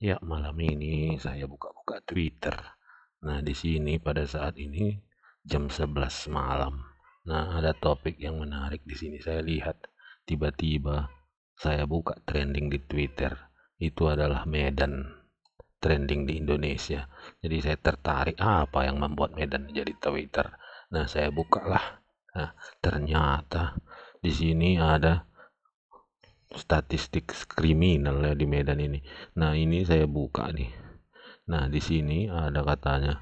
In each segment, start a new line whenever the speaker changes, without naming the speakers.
Ya, malam ini saya buka-buka Twitter. Nah, di sini pada saat ini jam 11 malam. Nah, ada topik yang menarik di sini. Saya lihat tiba-tiba saya buka trending di Twitter. Itu adalah Medan trending di Indonesia. Jadi saya tertarik apa yang membuat Medan menjadi Twitter. Nah, saya bukalah. Nah, ternyata di sini ada statistik kriminal ya di Medan ini. Nah, ini saya buka nih. Nah, di sini ada katanya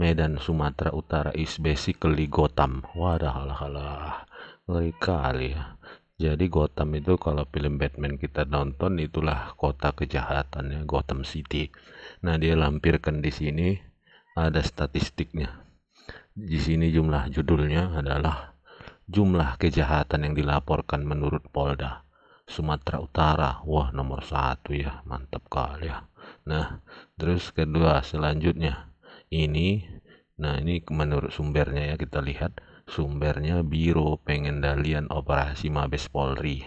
Medan Sumatera Utara is basically Gotham. Wadah lah, lah, Ngeri kali ya. Jadi Gotham itu kalau film Batman kita nonton itulah kota kejahatannya Gotham City. Nah, dia lampirkan di sini ada statistiknya. Di sini jumlah judulnya adalah jumlah kejahatan yang dilaporkan menurut Polda. Sumatera Utara wah nomor satu ya mantap kali ya nah terus kedua selanjutnya ini nah ini menurut sumbernya ya kita lihat sumbernya Biro Pengendalian Operasi Mabes Polri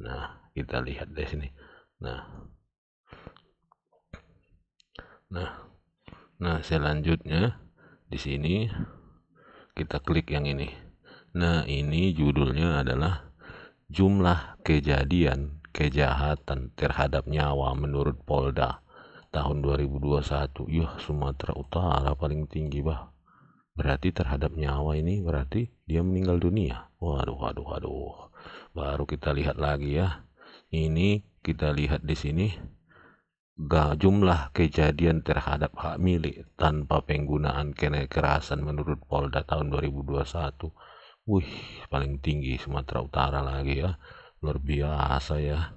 nah kita lihat di sini nah nah nah selanjutnya di sini kita klik yang ini nah ini judulnya adalah jumlah kejadian kejahatan terhadap nyawa menurut Polda tahun 2021 yuh Sumatera Utara paling tinggi bah berarti terhadap nyawa ini berarti dia meninggal dunia waduh waduh waduh baru kita lihat lagi ya ini kita lihat di sini gak jumlah kejadian terhadap hak milik tanpa penggunaan kekerasan menurut Polda tahun 2021 wih paling tinggi Sumatera Utara lagi ya luar biasa ya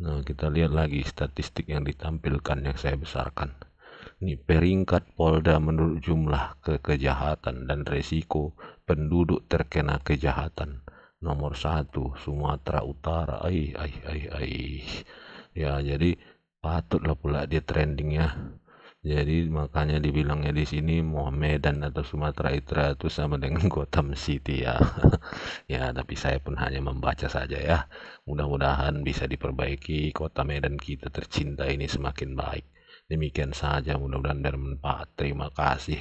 nah kita lihat lagi statistik yang ditampilkan yang saya besarkan ini peringkat Polda menurut jumlah kejahatan dan resiko penduduk terkena kejahatan nomor satu Sumatera Utara ai ai ai ai ya jadi patutlah pula dia trending ya jadi makanya dibilangnya di sini mau Medan atau Sumatera Utara itu sama dengan Gotham City ya ya tapi saya pun hanya membaca saja ya mudah-mudahan bisa diperbaiki kota Medan kita tercinta ini semakin baik demikian saja mudah-mudahan bermanfaat terima kasih